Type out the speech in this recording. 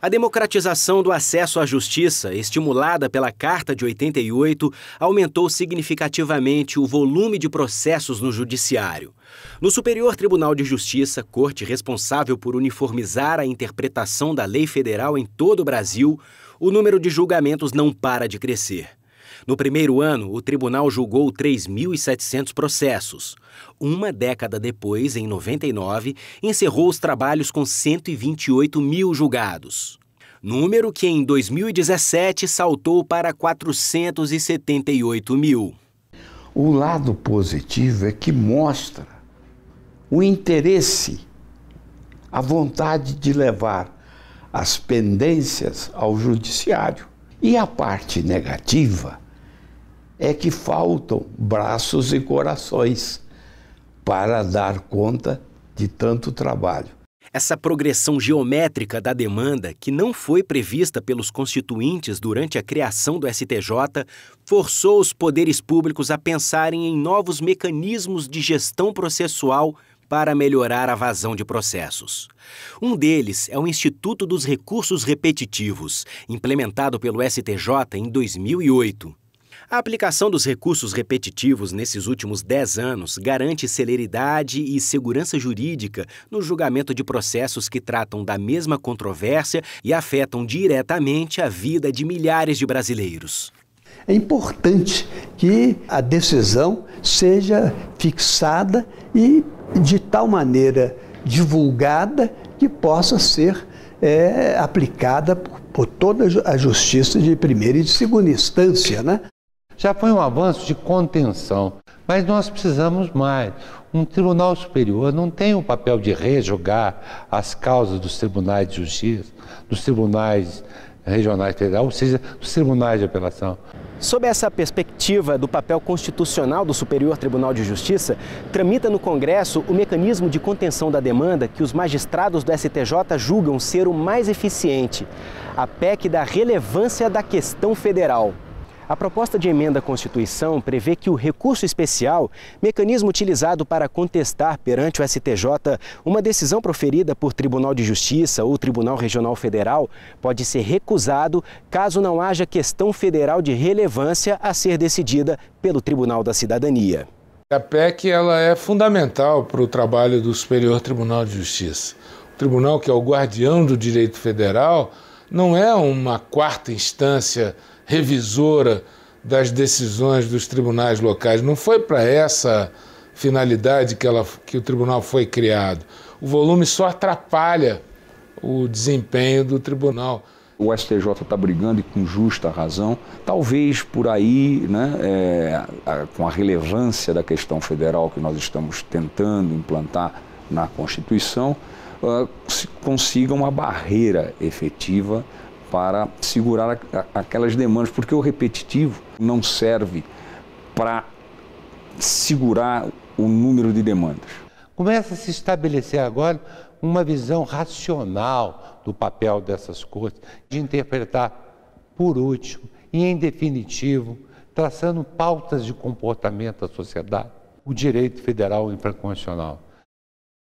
A democratização do acesso à justiça, estimulada pela Carta de 88, aumentou significativamente o volume de processos no Judiciário. No Superior Tribunal de Justiça, corte responsável por uniformizar a interpretação da lei federal em todo o Brasil, o número de julgamentos não para de crescer. No primeiro ano, o tribunal julgou 3.700 processos. Uma década depois, em 99, encerrou os trabalhos com 128 mil julgados. Número que em 2017 saltou para 478 mil. O lado positivo é que mostra o interesse, a vontade de levar as pendências ao judiciário. E a parte negativa é que faltam braços e corações para dar conta de tanto trabalho. Essa progressão geométrica da demanda, que não foi prevista pelos constituintes durante a criação do STJ, forçou os poderes públicos a pensarem em novos mecanismos de gestão processual para melhorar a vazão de processos. Um deles é o Instituto dos Recursos Repetitivos, implementado pelo STJ em 2008. A aplicação dos recursos repetitivos nesses últimos 10 anos garante celeridade e segurança jurídica no julgamento de processos que tratam da mesma controvérsia e afetam diretamente a vida de milhares de brasileiros. É importante que a decisão seja fixada e de tal maneira divulgada que possa ser é, aplicada por, por toda a justiça de primeira e de segunda instância, né? já foi um avanço de contenção, mas nós precisamos mais. Um tribunal superior não tem o papel de rejogar as causas dos tribunais de justiça, dos tribunais regionais federais, ou seja, dos tribunais de apelação. Sob essa perspectiva do papel constitucional do Superior Tribunal de Justiça, tramita no Congresso o mecanismo de contenção da demanda que os magistrados do STJ julgam ser o mais eficiente, a PEC da relevância da questão federal. A proposta de emenda à Constituição prevê que o recurso especial, mecanismo utilizado para contestar perante o STJ uma decisão proferida por Tribunal de Justiça ou Tribunal Regional Federal, pode ser recusado caso não haja questão federal de relevância a ser decidida pelo Tribunal da Cidadania. A PEC ela é fundamental para o trabalho do Superior Tribunal de Justiça. O tribunal, que é o guardião do direito federal, não é uma quarta instância revisora das decisões dos tribunais locais. Não foi para essa finalidade que, ela, que o tribunal foi criado. O volume só atrapalha o desempenho do tribunal. O STJ está brigando e com justa razão, talvez por aí, né, é, a, com a relevância da questão federal que nós estamos tentando implantar na Constituição, uh, ah, consiga uma barreira efetiva para segurar a, a, aquelas demandas, porque o repetitivo não serve para segurar o número de demandas. Começa a se estabelecer agora uma visão racional do papel dessas cortes, de interpretar por último e em definitivo, traçando pautas de comportamento da sociedade, o direito federal infraconstitucional.